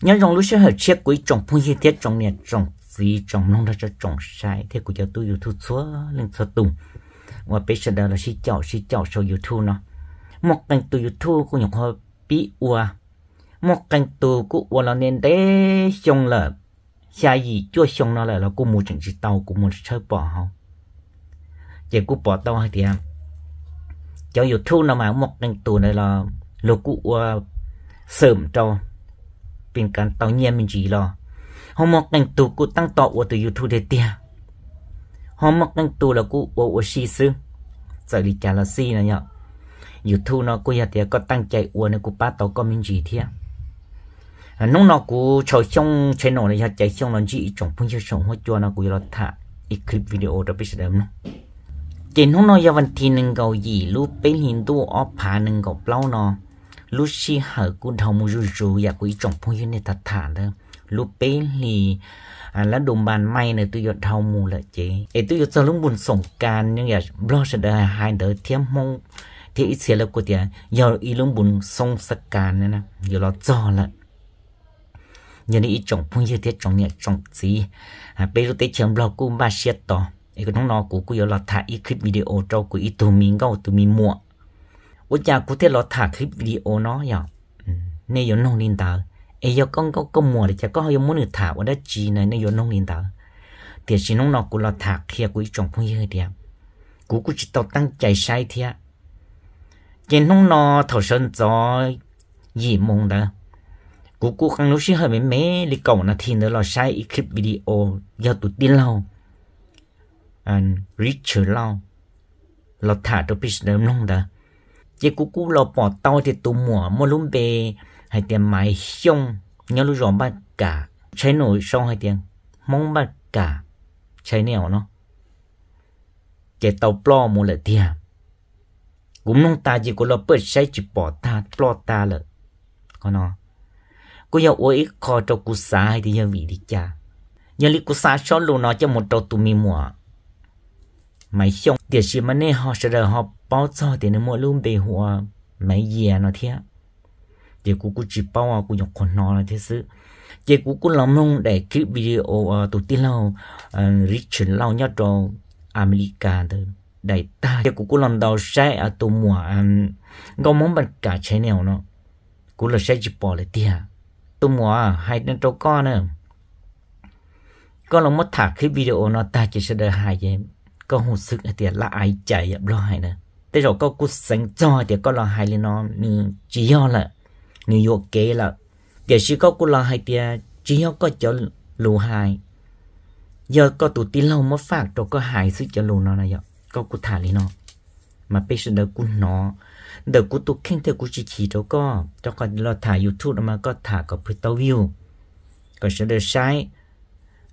nhớ dòng lúc sẽ hợp chiếc quý trong phun chi tiết trong nhà trong vì trong nông ra cho trong sai thế của cho tôi youtube xóa lên xóa tùng và bây giờ là xí chào xí chào sau youtube nó một kênh tôi youtube của nhục hoa bị ua một kênh tôi của ua là nên để xong là xa gì chua xong nó là là cô mua chẳng chỉ tàu của một sơ bỏ không chỉ cô bỏ tàu hay thì em cho youtube nó mà một kênh tôi này là lô của ua sớm trâu เป็นการเตาเงียมันจีรอฮอมอกกันตูกูตั้งต่อวัตัวยูทูเดเตียฮอมอกกันตูแล้วกูโอโอชีซึจากดิจาลซีนะเนี่ยยูทูเนาะกูอยากเตียก็ตั้งใจอวนกูป้าต่อก็มินจีเทียน้องนอกูชอบช่องชแนลเลยใจช่องนอนจีจงพุ่งเชี่ยวชงหัวจวนะกูอยรกถ่าอีกคลิปวิดีโอจะไปแสดงเนาะเจนห้องนอยาวันทีหนึ่งเกาหลีรูปเป็นหินตู้ออฟผาหนึ่งกับเปล่าเนาะ lúc xí hở cũng đồng rù rù và cũng trọng phong như này thật thả đó lúc bé thì à, là đồng bàn may này tôi giọt đau mù là chế ấy tôi giọt sau lúc buồn sổng can nhưng mà lo sẽ đợi hai đời, thêm mong thì ít xíu là của tiền giờ ý lúc buồn sông sắc can này nè giờ lo cho là giờ này ít trọng phong như thế trọng nhẹ trọng gì à bây giờ tới chấm lo cũng ba xét to ấy cái nó nó của cô giờ là thả ít clip video cho của ít tụi mình gạo tụi mình mua. 我家 cụ thể lo thả cái video nó nhở nên giờ nông linh tờ ấy giờ con có con mùa thì chắc có hơi muốn được thả ở đó chỉ này nên giờ nông linh tờ thì chỉ nông nó cũng lo thả kia cũng trồng phong như thế cụ cũng chỉ tăng chạy sai thế chỉ nông nó thầu sơn gió gì mong đó cụ cụ khăn lúc xí hơi mấy mấy đi cầu nó thì nó lo sai clip video giờ tụt tin lâu and Richard Long lo thả cho biết nó nông đó chỉ cú cú lo bỏ tao thì tụ mỏ mua lúm bề hay tiền mày xong nhớ lúc rồi bắt cả cháy nổi xong hay tiền mong bắt cả cháy nẻo nó chỉ tao bỏ mua lại tiền cũng nông ta chỉ có lo bớt cháy chỉ bỏ ta bỏ ta lợ con nó cô yêu ôi khó cho cú xa hay thì yêu vị đi cha nhớ lúc cú xa cho luôn nó cho một trâu tụ mì mỏ mày xong tiền gì mà nè họ sẽ đợi họ bao cho thì nó mỗi lúc bề hùa mấy giờ nó thế chỉ cú cứ chỉ bao cú nhọc còn nó là thế sự chỉ cú cứ làm luôn để cái video tổ tiên lâu Richard lâu nhất cho America thôi đại ta chỉ cú cứ làm đầu sai ở tổ mùa ngô muốn bật cả channel nó cú là sẽ chỉ bỏ lại tiền tổ mùa hai đứa cháu con nữa con làm mất thả cái video nó ta chỉ sẽ đợi hai em có hụt sức ở tiền là ai chạy rồi nữa thế rồi có cú sáng cho thì có lo hay lên nó như chỉ do là như York kế là để chỉ có cú lo hay thì chỉ do có cho lù hai giờ có tụ tí lâu mất phát rồi có hại sự cho lù nó này giờ có cú thả lên nó mà bây giờ đỡ cú nó đỡ cú tụ khen theo cú chỉ chỉ đâu có cho có lo thả YouTube mà có thả có phải tao view còn sẽ được sai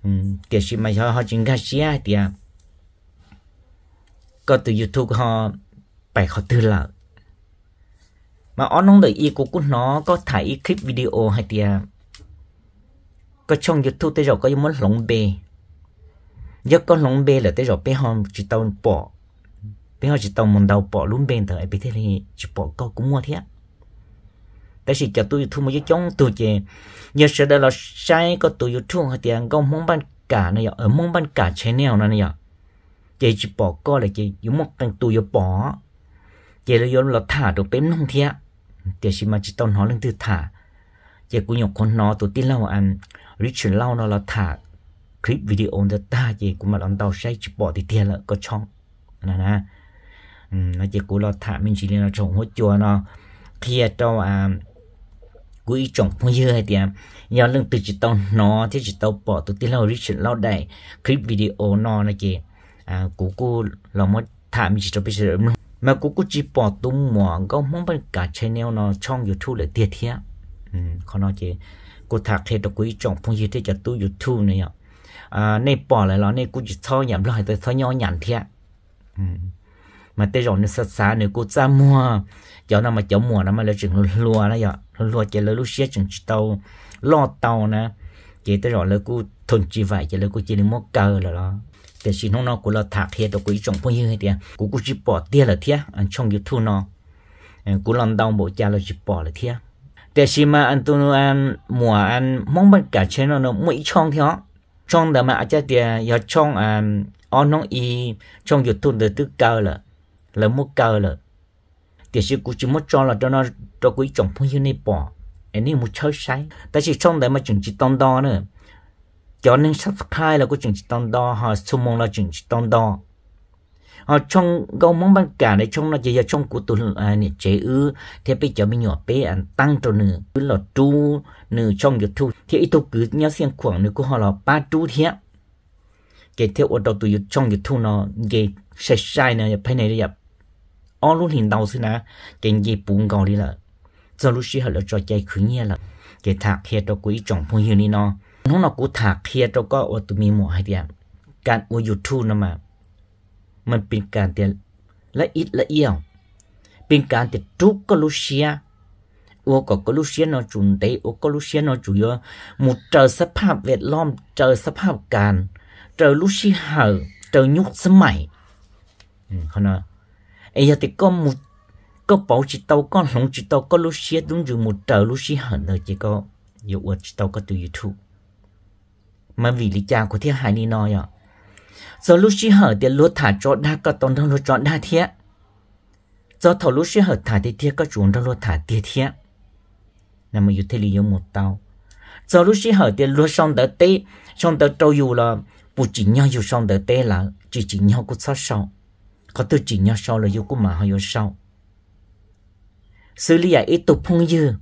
ừ, thì mà cho họ chính gà xia thì có từ YouTube họ bài khó tư là mà ông nông đợi y của cút nó có thải clip video hay thì à, có trong youtube tới rồi có muốn lồng bê giờ có lồng bê là tới rồi bé hòn chỉ tao bỏ bé hòn chỉ tao mình đầu bỏ luôn bên thôi bị thế thì chỉ bỏ câu cũng mua thế tại vì cho tôi youtube một cái chống tôi chè giờ sợ đây là sai có tôi youtube hay thì có mong ban cả này ở ờ, mong ban cả channel này nhở chị chỉ bỏ co là chị dùng một cái tôi bỏ chỉ là yon là thả đồ bếm nông thia thì chỉ mà chỉ tao nói lên từ thả chỉ cũng nhọc con nó tụi tin lâu anh Richard lâu nó là thả clip video on ta chỉ cũng mà làm tao say chỉ bỏ thì tiền là có chong nè nè ừ, nó chỉ cũng là thả mình chỉ là trồng hốt chùa nó kia cho à quý trọng phong dư hay tiền nhớ lưng từ chỉ tao nó thì chỉ tao bỏ tụi tin lâu Richard lâu đầy clip video nó à, là chỉ à cú cú là mới thả mình chỉ cho bây giờ mà cũng có chỉ bỏ tung mỏ gấu mong bên cả channel nó trong youtube là tiệt thiệt um, ừ, khó nói chứ cô thạc thì tôi quý trọng phong gì thế cho tôi youtube này ạ à nên bỏ lại nó nên cũng chỉ thao nhảm rồi, tới thao nhau nhảm thiệt um, mà tới rồi nó sát sát nữa cô ra mua cháu nào mà cháu mua nó mà lấy chừng lúa này vậy lúa chỉ lấy lúc xé chừng tàu lo tàu nè chỉ tới rồi lấy cô thôn chỉ vậy chỉ lấy cô chỉ lấy mua cờ là đó để xin nó nó cũng là thạc thì tôi cũng trồng bao nhiêu thì cú cú chỉ bỏ tiền là thế anh à? trong thu nó ờ, cú làm đau bộ cha là chỉ bỏ là thế để à. xin mà anh tôi anh mùa anh mong bất cả trên nó nó mỗi trong thì họ trong đó mà chắc thì giờ trong à ông à, nó y trong thu được tức cao là là mua cao là thì sự cũng chỉ mất cho là cho nó cho quý chồng phong như này bỏ anh ấy muốn chơi sai tại vì trong đấy mà chúng chỉ tông đo nữa cho nên subscribe là của chương trình tông đo họ số mong là chương trình tông đo họ ờ, trong gấu mong ban cả này trong là chỉ là trong của tụi à, này chế ư thế bây giờ mình nhỏ bé ăn à, tăng cho nữ cứ là tru nữ trong youtube thì ít cứ nhớ xiên khoảng nữ của họ là ba tru thiệt kể theo ở đầu tụi trong youtube nó cái sai sai này phải này là ở luôn hiện đầu xí nè cái gì buồn gò đi là giờ lúc xí họ là trò chơi khứ nhẹ là cái thạc hiện đó của ý chồng phong hiệu này nó nó nó cũng thả kia cho có ở tụi mình mua hay tiền การอยูทูนั่นมา มันเป็นการเตียละอิดละเอียวเป็นการเตียทุกกลุเชียโอ้ก็กลุเชียนอจุนเตโอ้กลุเชียนอจุยอมุดเจอสภาพเวดล้อมเจอสภาพการเจอลุชิหาเจอยุคสมัยเขาเนาะไอ้ยาติก็มุดก็เป่าจิตเตาก็หลงจิตเตาก็ลุเชียดุ้งอยู่มุดเจอลุชิหาเนอจีก็อยู่อวดจิตเตาก็ตัวยูทูบ mà vì lý cha của thiên hải ni nói ạ do lúc chỉ hở tiền lúa thả cho đa có tông trong lúa chọn đa thiệt do thầu lúc chỉ hở thả thì thiệt có chuồng trong lúa thả thiệt thiệt là mà yêu thế lý một tao do lúc chỉ hở tiền lúa xong đỡ tê xong đỡ trâu dù là bù chỉ nhau dù xong đỡ tê là chỉ chỉ nhau cũng sao sau có tư chỉ nhau sau là yêu cũng mà hay yêu sau xử lý à ít tục phong dư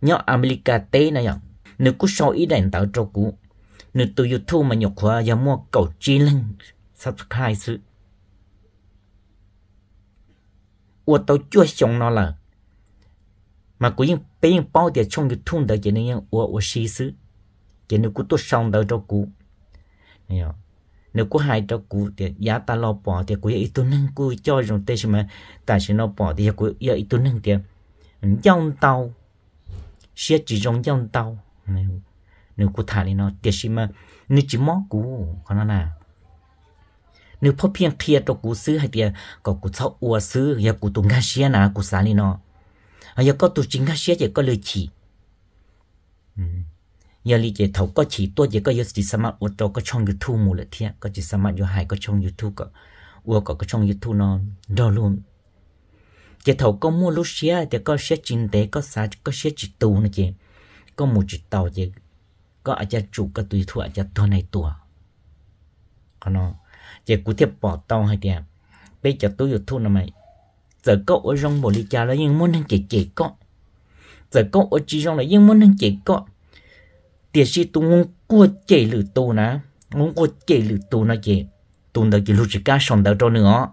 nhau America tê này ạ nếu cứ sau ý định tạo cho cũ nếu từ youtube mà nhọc qua giờ mua cầu chi lên subscribe sự ủa tao chưa xong nó là mà cũng yên bé những bao tiền trong youtube đó chỉ nên những ủa ủa xí sự chỉ nếu cứ tôi xong đó cho cũ hiểu nếu có hai cho cụ thì giá ta lo bỏ thì cụ ý tôi nâng cụ cho rồi tê mà tại sao nó bỏ thì cụ ý tôi nâng thì dòng tàu sẽ chỉ dòng dòng tàu nếu cô thả đi nó tiếc gì mà nếu chỉ móc cú còn nó nào nếu phô phiên kia đồ cú xứ hay tiền có cú sau ua xứ giờ cú tung ngã xia nào cú xả đi nó giờ có tụ chính ngã xia chỉ có lười chỉ giờ lý chỉ thầu có chỉ tôi chỉ có giờ chỉ xem mặt ua có trong youtube một lệ thiên có chỉ xem mặt hai có trong youtube có ua có có trong youtube nó đó luôn chỉ thầu có mua lúc xia thì có xia chính tế có xả có xia chỉ tù nữa chị có một chút tàu chứ có ở cha chủ có tùy thuộc cha thua này tùa còn nó chỉ cú tiếp bỏ tàu hay tiệm bây giờ tôi được thu nào mày giờ cậu ở trong bộ ly cha là nhưng muốn thằng chị chị có giờ cậu ở chỉ trong là nhưng muốn thằng chị có tiền sĩ tôi muốn cua chị lử tù nè muốn cua chị lử tù nó chị tôi đã chỉ lúc chỉ cá sòng đó cho nữa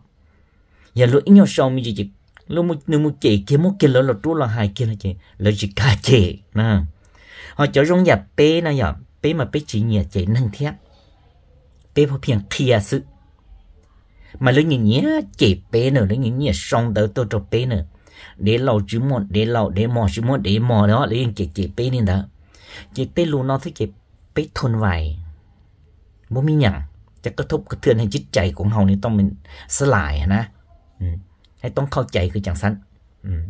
giờ lúc nhau sòng mình chỉ lúc một nửa một chị kia một kia lỡ là trú là hai kia là chị lỡ chỉ cá chị nè họ cho rong nhà bé nó nhở bé mà bé chỉ nhà chỉ năng thiếp bé họ phiền kia à sự mà lấy nhìn nhé chỉ bé nữa lấy nhìn nhé song tới tôi cho bé nữa để lâu chứ một để lâu để mò chứ một để mò đó lấy nhìn chạy chạy bé nên đó chạy bé luôn nó thấy chạy bé thôn vài bố mi nhận จะกระทบกระเทือนให้จิตใจของเรานี่ต้องเป็นสลายนะให้ต้องเข้าใจคือจังสันอืม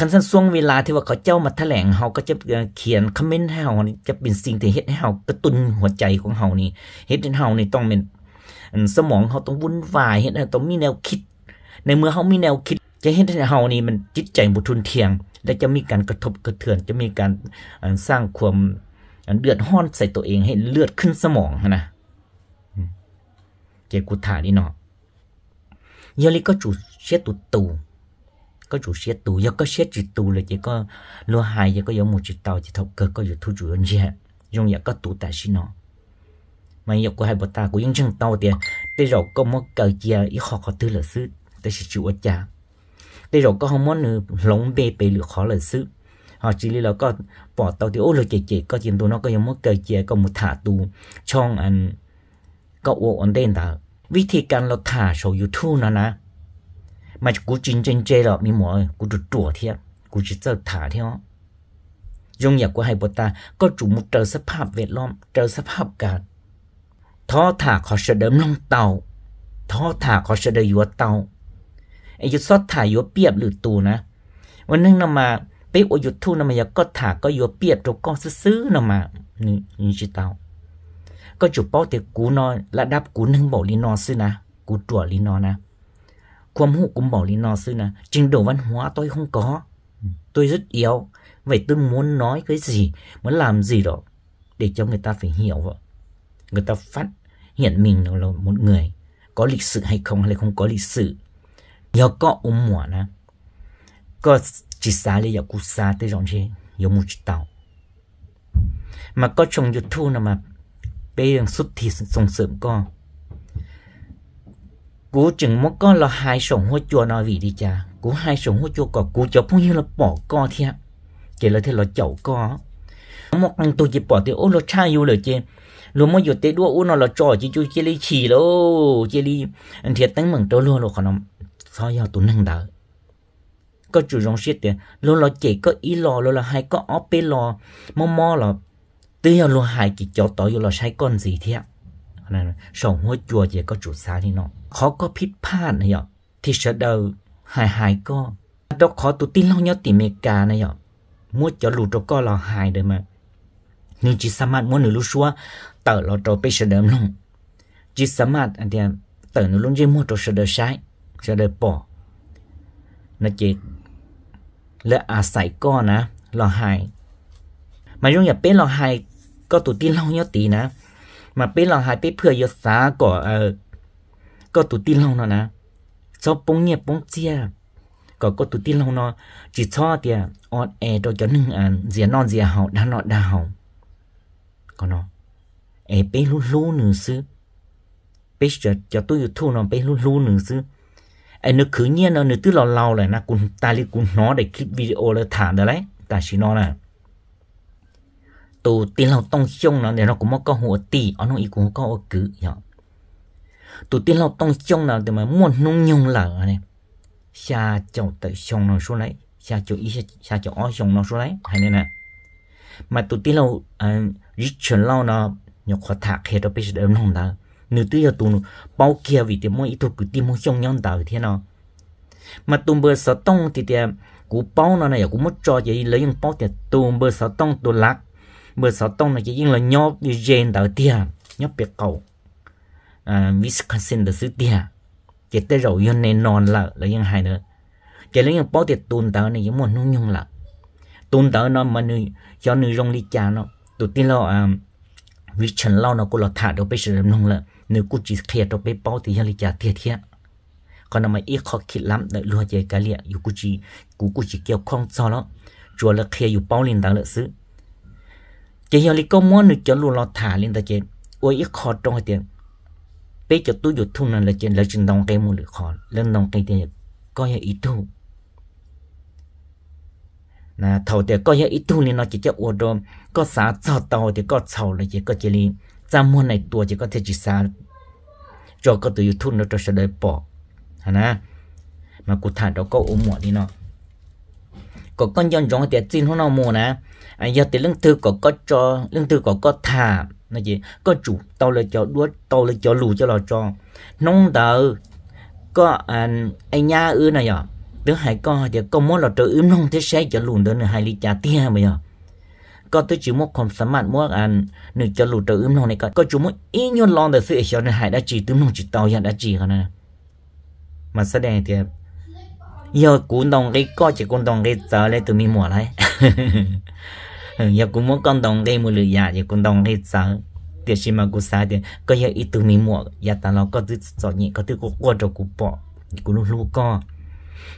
คันสั้นช่วงเวลาที่ว่าเขาเจ้ามาแถลงเฮาก็จะเขียนคอมเมนต์ให้เฮาจะเป็นสิ่งที่เฮ็ดให้เฮากระตุ้นหัวใจของเฮานี่เฮ็ดให้เฮานี่ต้องเป็นสมองเฮาต้องวุ่นวายเฮ็ดให้ต้องมีแนวคิด ในเมื่อเฮามีแนวคิด จะเฮ็ดให้เฮานี่มันจิตใจบ่ทุนเทียง และจะมีการกระทบกระเทือน จะมีการสร้างความเดือดห้อนใส่ตัวเองให้เลือดขึ้นสมองนะเจกุถานี่เนาะยอลิก็จุเชตุตู có chủ xe tù giờ có xe chỉ tù là chỉ có lúa hai giờ có giống một chỉ tàu chỉ thọc cơ có giờ thu chủ anh chị dùng giờ có tù tại xin nó mà giờ của hai bà ta của những chân tàu thì bây rồi có một cờ chia ý khó khó tư là sư tôi sẽ chịu ở cha bây rồi có không muốn nữa lóng bê bê lửa khó là sư họ chỉ là có bỏ tàu thì ô là chị chị có tiền tù nó có giống một cờ chia có một thả tù trong anh có ổn đen ta vì thì cần là thả số YouTube nó nè มาจากกูจริงจริงเจ๋อหรอมีหมอกูดะตรวจเทียบกูจะเจอถ่าเทียยงอยากกูให้บตา ก็จูมุดเจอสภาพเวทล้อมเจอสภาพการท้อถ่าขอเสด็จลงเตาท้อถ่าขอเสด็จอยู่เตาไอ้ยุดซอดถ่ายอยู่เปียบหรือตูนะวันนึงนมาไปอวยุดทุ่นมาอยากก็ถ่าก็อยู่เปียบตัวก็ซื้อนมานี่นี่จิตเตาก็จูป้อเตกูนอนระดับกูนึงบอกลีนอนซื้อนะกูตัวลีนอนนะ hụ cũng bảo lý nó sư là trình độ văn hóa tôi không có tôi rất yếu vậy tôi muốn nói cái gì muốn làm gì đó để cho người ta phải hiểu vợ người ta phát hiện mình là, một người có lịch sử hay không hay không có lịch sử nhớ có ủng mỏ nè có chỉ xa lấy giờ cú xa tới rộng chứ giống một chút tàu mà có chồng thu nào mà bây giờ xuất thì sông sớm có cú chừng mất có là hai sổng hoa chua nói vị đi cha cú hai sổng hoa chua có cú cho phong như là bỏ co thế chỉ là thế là chậu co một anh tôi chỉ bỏ thì ô là cha yêu lời chứ luôn mới giờ tết đua ô nó là trò chỉ chú chỉ lấy chỉ lô chỉ lấy anh thiệt tăng mừng trâu luôn rồi còn ông sao giờ tôi nâng đỡ có chủ rong xiết tiền luôn là chỉ có ý lò luôn là hay có óp bê lò mò mò là tuy là luôn hai chỉ cho tối là sai con gì thiệt นนสองหัวจัวเจก็จุดซาที่นอเขาก็พิดพลาดนะยอที่เสดเหายหายก็ดอกขอตุติเล่าเนาะติเมกานะยอมัวจะหลุดก็เราหายเดิมานี่จิสามารถมัวหนูรู้ชัวเต่อเราจะไปเสดลง จิสามารถอันเดียเต๋อหนูลงี่มัวตัวเสดใช้เสดปอนะเจและอาศัยก็นะ เราหาย มายุ่งอย่าเป็นเราหาย ก็ตุติเล่าเนาะตีนะ mà bên lòng hai bên phơi yêu xá có ờ có tụt tin lòng nó nè cho bông nghiệp bông chia có có tụt tin lòng nó chỉ cho thì on e cho cho nưng ăn à, dìa non dìa hậu đa nọ đa hậu có nó e bên lú lú nữa sư bên cho cho tôi thu nó bên lú lú nữa sư ai nó cứ nhiên nó nó cứ lò lò lại na cũng ta li cũng nó để clip video là thả đó đấy ta chỉ nó là tổ tì lao tông xông nào để nó cũng mắc câu hồ tì ở nó ý cũng có ở cứ nhở tổ tì lao tông xông nào để mà muốn nung nhung lở này xa chậu tự xông nó xuống lấy xa chậu ý xa chậu ó xông nó xuống lấy hay nên nè mà tổ tì lao à, rít chuẩn lao nó nhọc khó thạc hết rồi bây giờ nó không đâu nếu tự giờ tụi nó bao kia vì thế mỗi ít thôi cứ tìm mỗi xông nhau tàu thế nào mà tụi bờ sợ tông thì thì à, cú bao nó này à, cũng mất cho vậy lấy những bao thì tụi bờ sợ tông tụi lắc mưa sáu tông này chỉ riêng là nhóc gen đầu tiên nhóc biệt cầu à, Wisconsin là xứ tiền chỉ tới rồi yon này non là là những hai nữa chỉ lấy những bao tiền tuần tới này những món nung nhung là tuần tới nó mà nuôi cho nuôi rong ly cha nó tụi tiên lo à Richard lo nó cũng là thả đâu bây giờ nung là nếu cũng chỉ kia đâu bây bao tiền ly cha thiệt thiệt còn nó mà ít khó khăn lắm để lúa chơi cái liệt dù cũng chỉ cũng cũng chỉ kêu không cho nó chùa là kia dù bao liền đó là xứ chỉ hiểu lý có món được cho luôn lo thả lên ta trên ôi ít khó trong cái tiền bây giờ tôi dùng thun là trên là trên đồng cây một lực khó lên đồng cây tiền coi hiểu ít thu là thầu thì coi hiểu ít thu nên nó chỉ cho ô đôm có xá cho tàu thì có sầu là chỉ có chỉ lý ra mua này tua chỉ có thể chỉ xá cho có từ thun nó cho sẽ đời bỏ hả na mà cụ thả đó có ôm mỏ đi nó có con trong rong thì tin nó mua nè à giờ thì lương thư có có cho lương thư có có thả nó gì có chủ tao là cho đuối tao là cho lù cho lò cho nông tờ có anh à, anh nha ư này nhở thứ hai có thì có muốn là trời ướm nông thế sẽ cho lùn đơn hai ly trà tia mà giờ à? có tới chỉ một không sắm mặt mua à, ăn nửa cho lùn trời ướm nông này có có chủ muốn ít nhiều lon để sự cho nên hai đã chỉ tướng nông chỉ tao hiện dạ, đã chỉ còn nè mà sau đây thì giờ cũng đồng cái có chỉ con đồng cái giờ lấy từ mình mua lại giờ cũng muốn con đồng cái mua lừa giả giờ con đồng cái giờ thì chỉ mà cũng sai thì có giờ ít từ mình mua giờ ta nó có từ giờ nhỉ có thứ có qua rồi cũng bỏ cũng luôn luôn có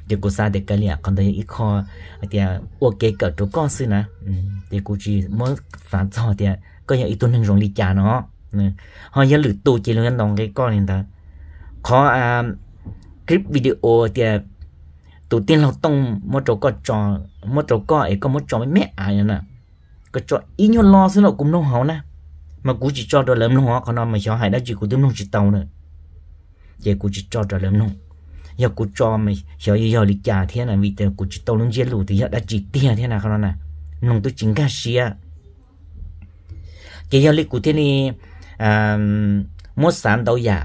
thì cũng sai thì cái này còn thấy ít khó thì à, ok cả chỗ con xin nè ừ, thì cũng chỉ muốn phản cho thì à, có giờ ít tuần hình dùng đi trả nó ừ, họ giờ lựa tu chỉ lựa đồng cái con này ta có à, clip video thì tụ tiên lao tông một chỗ có cho một chỗ có ấy có một trò với mẹ ai à, nè có cho ít nhau lo xin lỗi cũng nông hậu nè mà cũng chỉ cho đồ lớn nông họ còn nó mà cho hải đã chỉ cũng tương nông chỉ tàu nữa vậy cũng chỉ cho đồ lớn nông giờ cũng cho mà mày giờ giờ lịch trả thế này vì thế cũng chỉ tàu nông dễ lù thì giờ đã chỉ tiền thế nào không nè nông tôi chính cả sĩ à cái giờ lịch của thế này à sản tàu giả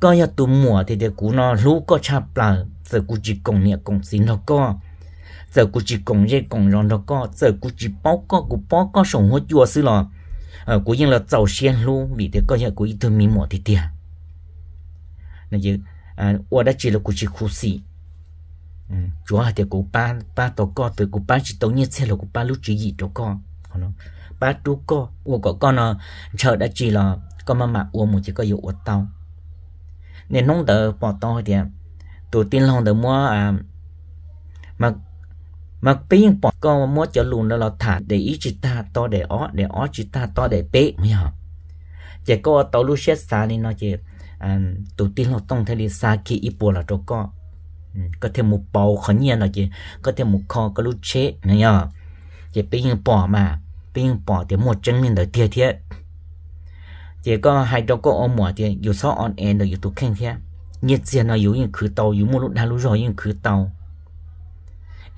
có giờ tụ mùa thì để cũng nó lú có chạp lại giờ cú chỉ công nhà công xin nó co giờ cú chỉ công dây công rong nó co giờ cú chỉ báo co cú báo co sống hốt chùa xí lò ờ cú yên là giàu xiên luôn bị thế coi nhà cú ít thương mi mỏ thì tiền nè chứ à ở đã chỉ là cú chỉ khu xì ừ, chúa hạt thì cú ba ba tổ co từ cú ba chỉ tổ nhiên xe là cú ba lúc chỉ gì tổ co nó ba chú co ủa có con nó ờ, chờ đã chỉ là con mà mà ủa một chỉ có dụ ủa tao nên nông đỡ bỏ to thì tụ tin lòng được mua à mà mà pin bỏ có mua cho luôn đó là thả để ý chị ta to để ó để ó chị ta to để bé mới hả chỉ có tàu lu xét xa nên nó chỉ à, tụ tin lòng tông thay đi xa khi ít bùa là cho có ừ, có thêm một bầu khó nhiên là chỉ có thêm một kho có lu chế này nhở chỉ pin bỏ mà pin bỏ thì một chân mình đợi tiệt, thiệt chỉ có hai chỗ có ôm mỏ thì dù sao on end được dù tụ khen thiệt nhiệt diện nó yếu những khứ tàu yếu một lúc đã lúc rồi những khứ tàu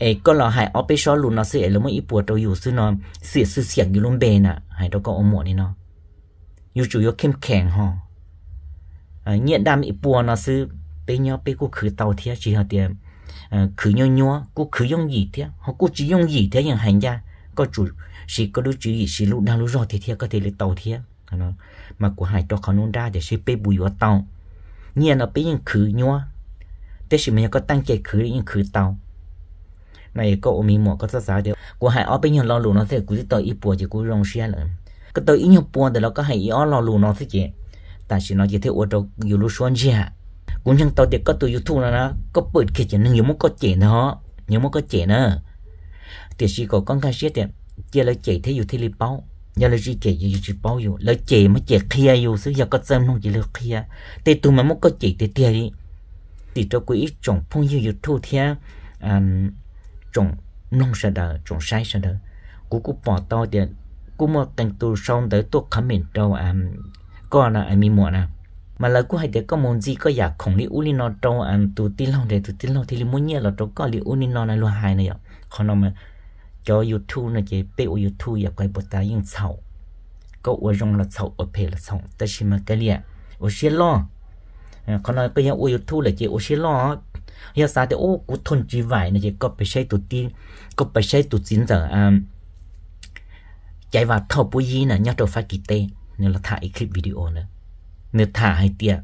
ấy có là hai bên số luôn nó sẽ là một ít bùa tàu yếu sư nó sẽ sư xiềng yếu luôn bề nè, hai đó có ôm mỏ đi nó yếu chủ yếu kem kẹn họ nhiệt đam ít bùa nó sư bé nhau bé cũng khứ tàu thế chỉ họ tiền khứ nhau nhau cũng khứ dùng gì thế họ cũng chỉ dùng gì thế những hành gia có chủ chỉ có đứa chủ gì chỉ lúc đang lúc rồi thì thế có thể là tàu thế mà của hai đó khó nôn ra để sẽ bé bùi vào tàu nhiên nó bị những khử nhua thế thì mình có tăng chế khử những khử tàu này có ôm mỏ có sao sao điều của hai ở bên nhau lò lụa nó sẽ cứ tới ít bùa chỉ cứ rong xe nữa cứ tới ít nhau bùa thì nó có hai ở lò lụa nó sẽ chỉ tại chỉ thấy ô tô dù lu cũng chẳng tao thì có từ youtube là nó có bự kia chỉ nên nhiều muốn có chuyện đó nhiều muốn có chuyện nữa thì chỉ có con cái chết thì chỉ là chỉ thấy youtube bao giờ là gì kể gì chỉ bao nhiêu là chỉ mà chỉ kia yêu xứ giờ có xem không chỉ là kia thì tụi mà muốn có chỉ thì tiền đi thì cho quý trồng phong yêu yêu thu thia chồng nông sản đó trồng sai sản đó cú cú bỏ to thì cú mà cần tụ xong tới tôi khám mình đâu à có là em mi muộn à mà lại cú hay để có muốn gì có giả không đi uli nó đâu à tụ tin lâu để tụ tin lâu thì muốn nhớ là đâu có đi uli nó này luôn hài này ạ còn nó mà cho YouTube nó chỉ bị YouTube giờ quay bộ ta yên sầu có ở trong là sầu ở phía là sầu ta chỉ mà cái liền ở xe lo còn nói cái nhà YouTube là chỉ ở xe lo giờ sao thì ô cũng thôn chỉ vải này chỉ có phải xây tụt tin có phải xây tụt chín giờ chạy vào thọ bùi gì nè nhớ đồ phát kỳ tê nên là thả clip video nữa nên thả hai tia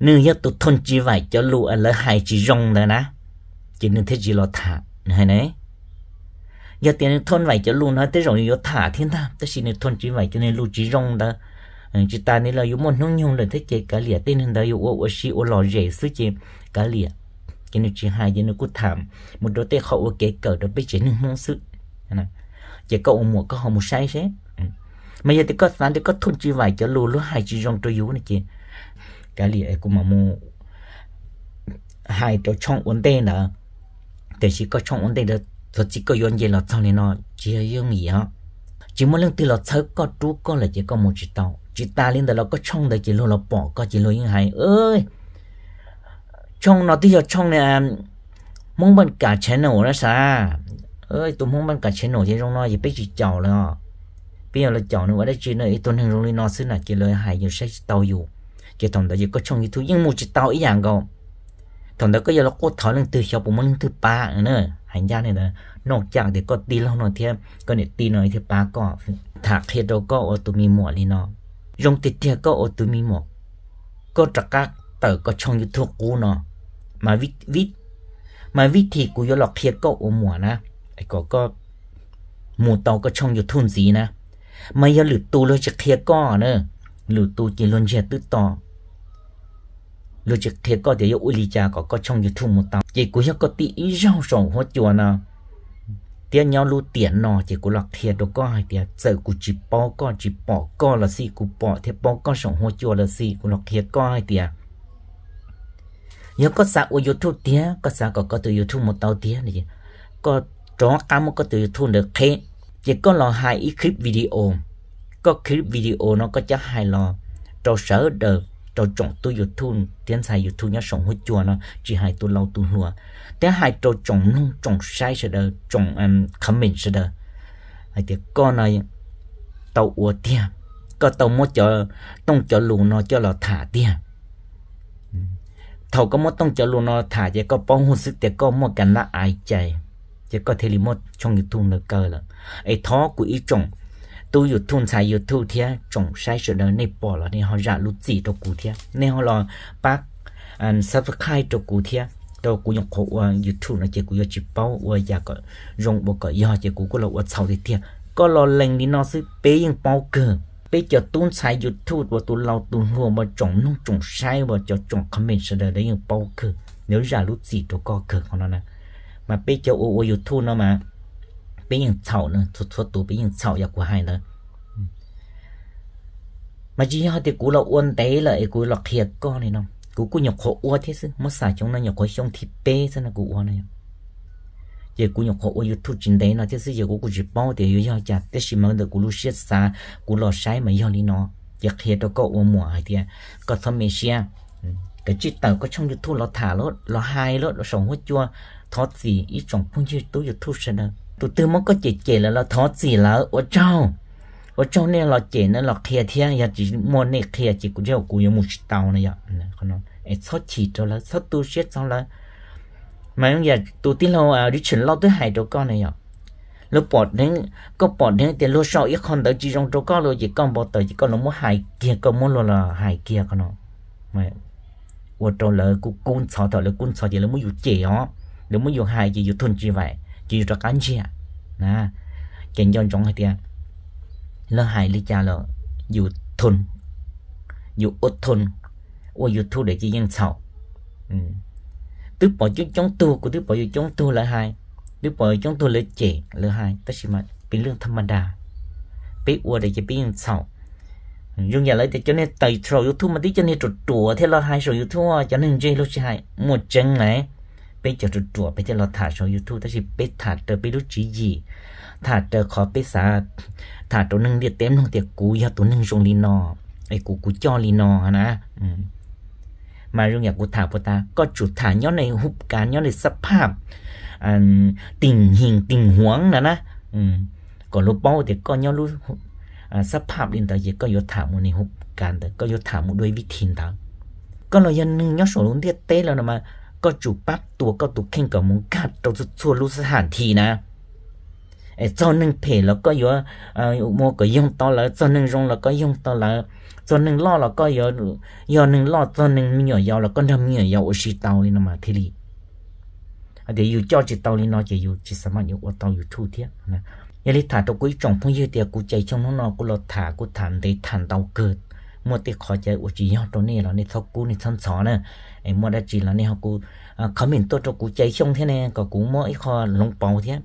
nên giờ tụt thôn chỉ vải cho lụa lỡ hai chỉ rong nữa nè chỉ nên thế gì lo thả này này giờ tiền thôn vậy cho luôn nói tới rồi giờ thả thiên ta tới xin thôn chỉ vậy cho nên lưu chỉ rong đó ừ, chỉ ta nên là yếu môn nông nhung là thế chế cá lìa tên hình đó yếu ô ô xí ô lò rẻ xứ chế cá lìa cái này chỉ hai cái này cũng thảm một đôi tay khẩu kế cờ đó bây giờ nên mong sự chỉ có một có họ một sai thế ừ. mà giờ thì có sáng thì có thôn chỉ vậy cho luôn luôn hai chỉ rong tôi yếu này chị cá lìa cũng mà mu hai trò trong ổn định là để chỉ có trong ổn định là rồi chỉ có yon gì là sau này nó chỉ là yon gì á chỉ muốn lên từ là thấu có trú có là chỉ có một chỉ tàu chỉ ta lên là có trong đấy chỉ lo là bỏ có chỉ lo những hai ơi trong nó thì giờ trong này mong bên cả channel nó xa ơi tụi mong bên cả channel thì trong nó chỉ biết chỉ chào là bây giờ là chào nữa ở đây chỉ nơi tuần hàng rồi nó xứ là chỉ lời hay nhiều sách tàu dù chỉ tổng đó chỉ có trong như thứ nhưng một chỉ tàu ý dạng không ตอนนั้นก็ยังเรากดถอนเรื่องตือเชียวผมมันเรื่องตือปลาเนอะหันยาเนี่ยนะ นอกจากเด็กก็ตีเราหน่อยเทียบก็เนี่ยตีหน่อยเทียบปลาก็ถักเทโดก็โอตุมีหมวดลีเนาะยงติดเทียก็โอตุมีหมวกก็ตะกักเต๋อก็ช่องยูทบกูเนาะมาวิวิ มาวิธีกูยหลอกเทียก็โอหมวนะไอ้ก็ก็หมู่เตาก็ช่องยูทูทุนสีนะไม่ยหลุดตูเลยจะเทียก็เนอะหลุดตูจีลนเชียตื้อต่อ lúc trước thế có thể yêu lý cha có có trong youtube một tao chỉ có hiệu có tí ý rong rong hoa chùa nào tiền nhau lưu tiền nọ chỉ có lọc thiệt đồ có hay tiền sợ cụ chỉ bỏ con chỉ bỏ con là gì cụ bỏ thiệt bỏ con sổ hoa chùa là gì cụ lọc thiệt có hay tiền nhớ có sao ở youtube tiền có sao có có từ youtube một tao tiền này có chó cam một có từ youtube được khi chỉ có lo hai clip video có clip video nó có chắc hai lo trò sở được trò chọn tôi yêu thương tiến sai yêu thương nhá sống hút chùa nó chỉ hai tôi lâu tôi lùa thế hai trò chọn nung chọn sai sẽ đỡ chọn em khám mình sẽ đỡ hai tiếng con này tàu ua tia có tàu mua cho tông cho lù nó cho là thả tia thầu có mua tông cho lù nó thả chỉ có bóng hút sức thì có mua cảnh là ai chạy chỉ có thể li mua trong YouTube nữa cơ là ấy thó của ý chồng tu yu thun sai yu thu thia trong sai sự đời này bỏ là nên họ ra lúc gì đâu cụ thia nên họ là bác um, subscribe đâu cụ thia đâu cụ dùng khẩu youtube nó chỉ cụ chỉ bao và giả có dùng bộ có giờ chỉ cụ có là sau thì thia có lo lệnh đi nó sẽ bé yên bao cờ bây giờ tuôn sai youtube và tuôn lâu tuôn hồ mà chọn nông chọn sai và cho trong comment sẽ đời đấy yên bao cờ nếu ra lúc gì đâu có cờ không nó nè mà bây giờ ô ô youtube nó mà bị những chảo nữa thuật thuật tụ bị những chảo giặc của hai nữa mà chỉ họ thì cú là uốn tế là cú là thiệt con này nó cú cú nhập khổ uốn thế chứ mất xài chúng nó nhập khổ xong thịt bê thế là cú uốn này giờ cú nhập khổ uốn yêu thuốc chính đấy nó thế chứ giờ cú cú chỉ bao thì giờ nhau chặt thế chỉ mang được cú lu xét xa cú lo sai mà yêu đi nó giờ thiệt đâu có uốn mùa thì có thâm mê xia cái chữ tàu có trong YouTube nó thả lốt nó hai lốt nó sống hết chua thoát gì ít trong phun chữ tôi YouTube channel tụi tư mong có chế chế là lo thó gì là ở trong ở trong này lo chế nó lo kia thiên ya chỉ mua này kia chỉ cũng đeo cũng có một tàu này ạ, con nó ấy sót chỉ cho là sót tu chết xong là mà ông ya tụi tin lâu à đi chuyển lâu tới hai đứa con này ạ, lo bỏ đến có bỏ đến tiền lo sau ít con đỡ chỉ trong chỗ con rồi chỉ con bỏ tới chỉ con nó muốn hai kia con muốn là hai kia con nó mà ở trong là cũng cún sọ thở là cún sọ chỉ là muốn dụ chế ó là muốn dụ hai gì dụ thôn chi vậy chỉ ra cán chi à nà chèn cho trong hai tia lơ hại lý cha lơ dù thun dù ốt thun ô dù thu để chi nhân sầu ừ. bỏ chúng chống tu của tức bỏ chúng tu là hai tức bỏ chúng tu là trẻ là hai tất nhiên mà bị lương thâm mình đà bị ô để chỉ bị nhân sầu dùng giờ lấy cho nên tài trò youtube mà tí cho nên trụt trùa thế là hai số youtube cho nên chơi lúc hai một chân này ไปจะรตัวไปจะเราถ่ายช่องยูทูบแต่สิไปถ่ายเตอไปรู้จีจีถ่ายเตอขอไปสาถ่ายตัวหนึ่งเดียเต็มนึงเตียกูยาตัวหนึ่งชงลีนอไอ้กูกูจ่อลีนอนะมาเรื่องอยากกูถ่ายพอตาก็จุดถ่ายย้อนในหุบการย้อนในสภาพอันติ่งหิงติ่งหวงนะนะก็รู้เป้าเตยก็ย้อนรู้สภาพอินเตอร์เยก็ยศถามในหุบการแต่ก็ยศถามด้วยวิธีต่างก็เรายังนึ่งย้อนสรุนเดียเต้แล้วนะมา có bắp tùa có tù kinh có muốn cắt đầu chút chua lúc sẽ hẳn thì nè cho nên thể là có yếu mua có dùng to là cho nên dùng là có dùng to là cho nên lo là có yếu yếu nên lo cho nên mình nhỏ là con thầm mình nhỏ ở xí tàu lên mà thế đi để yêu cho chị tàu lên nó chỉ yêu chỉ sao mà ở tàu yêu thu thế nè thả tàu cuối trồng phong yêu tiệc cụ chạy trong nó nó cụ lo thả cụ thản để thản tàu cợt mua tiền khó chơi của chị này là nên thâu cú nên săn sỏ nè em mua đã là nên học cú có à, mình tốt cho cú chơi xong thế này có cú mỗi kho lông bầu thế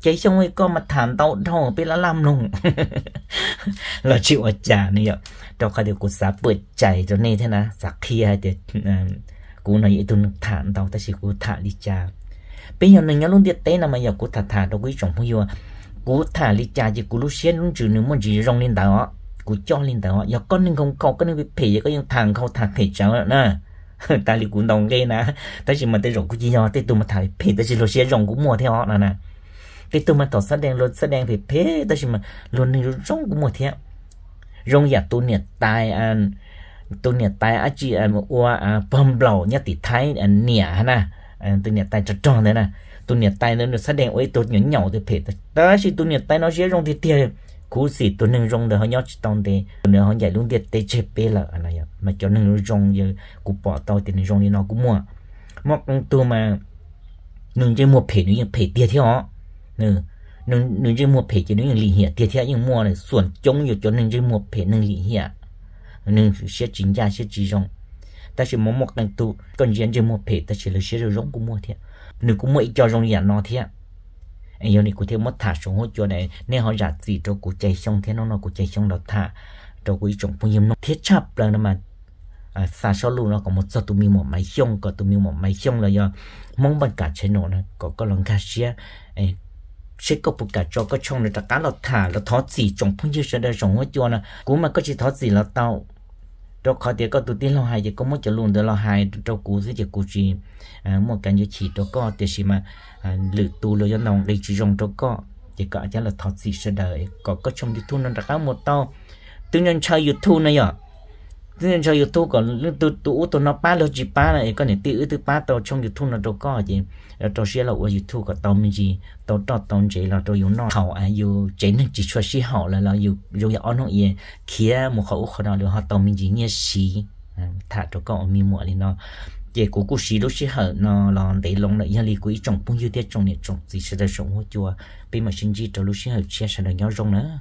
chơi xong ấy có mà thảm tao đâu biết là làm luôn chịu ở trả này ạ trong khi điều cú xả bưởi chảy cho nên thế nè xả kia thì cú nói vậy tôi thảm tao ta chỉ cú thả đi cha bây giờ này nhớ luôn tiệt tế là mà giờ thả thả đâu quý chồng không yêu cú thả đi cha chỉ cú lúc xuyên luôn chữ nếu muốn gì rong lên đó cú cho lên tàu giờ con nên không có con nên bị phê, giờ có những thằng không thằng phê cháu nè ta liệu cũng đồng cái nè ta chỉ mà tới rồi cú chỉ do tới tụi mà thằng phê, ta chỉ lo xe rồng cũng mua theo họ nè nè tới tôi mà tỏ sát đen luôn sát đen thì phê ta chỉ mà luôn nên rồng cũng mua theo rồng giả tôi nhiệt tai an tôi nhiệt tai á chỉ an ua à bầm lầu nhất thì thái an à, nè nè tôi nhiệt tai cho tròn đấy nè Tôi nhiệt tai nó sát đen ấy tôi nhẫn nhậu thì phê ta chỉ tôi nhiệt tai nó sẽ rồng thì thiệt cú gì tôi nên rong để họ nhớ tông để để họ giải luôn để tê chế bê là là này mà cho nên rong giờ cú bỏ tao thì nên rong đi nó cũng mua mà con tôi mà nên chơi mua phê nữa phê tiền thì họ nè nên nên chơi mua phê chỉ nên lì hiện tiền thì nhưng mua này xuẩn chống rồi cho nên chơi mua phê nên lì hiện nên sẽ chính giá sẽ chỉ rong ta chỉ muốn một cái tu còn riêng chơi mua phê ta chỉ là sẽ rong cũng mua thiệt nên cũng mua ít cho rong giả nó thiệt anh yoni này cụ thể mất thả xuống hỗ trợ này nếu họ giả gì cho cụ chạy xong thế nó nó cụ chạy xong đó thả cho cụ trồng phun hiểm nó thiết chấp là mà à, xa sau luôn nó có một số tụi mình một máy xong có tụi mình một máy xong là do mong bằng cả chế nổ nó có có lòng cà xia sẽ có một cả cho có trong này ta cá là thả là thoát gì trồng phun hiểm cho để xuống hỗ trợ này cũng mà có chỉ thoát gì là tao cho khó tiếc có tụt tiền lo hại thì có một chỗ luôn đó lo hại cho cú dưới chỉ cú chi à, một cái như chỉ cho có tiếc à, chỉ mà lử tu lừa cho nòng để chỉ dùng cho có chỉ có chắc là thọ gì sẽ đời có có trong youtube nó đã có một tao tương nhân chơi youtube này ạ à thế nên cho youtube còn tụ tụ tụ nó ba lô chỉ ba này có những tự tự ba tàu trong youtube nó đâu có gì tàu xe là của youtube có tàu mình gì tàu tàu tàu chỉ là tàu dùng nó hậu à dù chỉ nên chỉ cho xí hậu là là dù dù giờ nó gì kia một khẩu khẩu nào được họ tàu mình gì nghe xí à, thả cho cậu mi muội lên nó về của cô xí lúc xí hở nó là để lòng lại gia lý của ý chồng như thế chồng này chồng gì sẽ được sống hoa chùa bây mà sinh chi cho lúc xí hở chia sẻ được nhau rong nữa